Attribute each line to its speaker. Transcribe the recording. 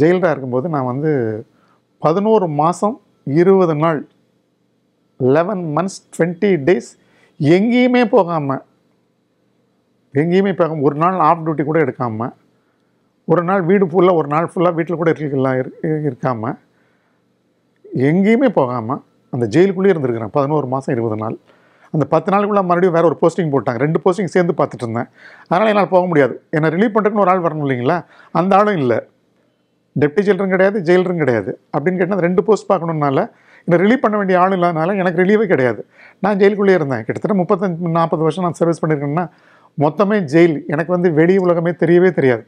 Speaker 1: ஜெயிலராக இருக்கும்போது நான் வந்து பதினோரு மாதம் இருபது நாள் லெவன் மந்த்ஸ் டுவெண்ட்டி டேஸ் எங்கேயுமே போகாமல் எங்கேயுமே போகாமல் ஒரு நாள் ஆஃப் டியூட்டி கூட எடுக்காமல் ஒரு நாள் வீடு ஃபுல்லாக ஒரு நாள் ஃபுல்லாக வீட்டில் கூட இருக்கலாம் இருக்காமல் எங்கேயுமே போகாமல் அந்த ஜெயிலுக்குள்ளேயே இருந்திருக்கிறேன் பதினோரு மாதம் இருபது நாள் அந்த பத்து நாளுக்குள்ளே மறுபடியும் வேறு ஒரு போஸ்டிங் போட்டாங்க ரெண்டு போஸ்டிங் சேர்ந்து பார்த்துட்டு இருந்தேன் அதனால் என்னால் போக முடியாது என்னை ரிலீவ் பண்ணுறதுக்குன்னு ஒரு ஆள் வரணும் இல்லைங்களா அந்த ஆளும் இல்லை டெப்டி ஜெயிலரும் கிடையாது ஜெயிலரும் கிடையாது அப்படின்னு கேட்டால் ரெண்டு போஸ்ட் பார்க்கணுனால இந்த ரிலீவ் பண்ண வேண்டிய ஆள் இல்லாதனால எனக்கு ரிலீவே கிடையாது நான் ஜெயிலுக்குள்ளேயே இருந்தேன் கிட்டத்தட்ட முப்பத்தஞ்சு நாற்பது வருஷம் நான் சர்வீஸ் பண்ணியிருக்கேன்னா மொத்தமே ஜெயில் எனக்கு வந்து வெளி உலகமே தெரியவே தெரியாது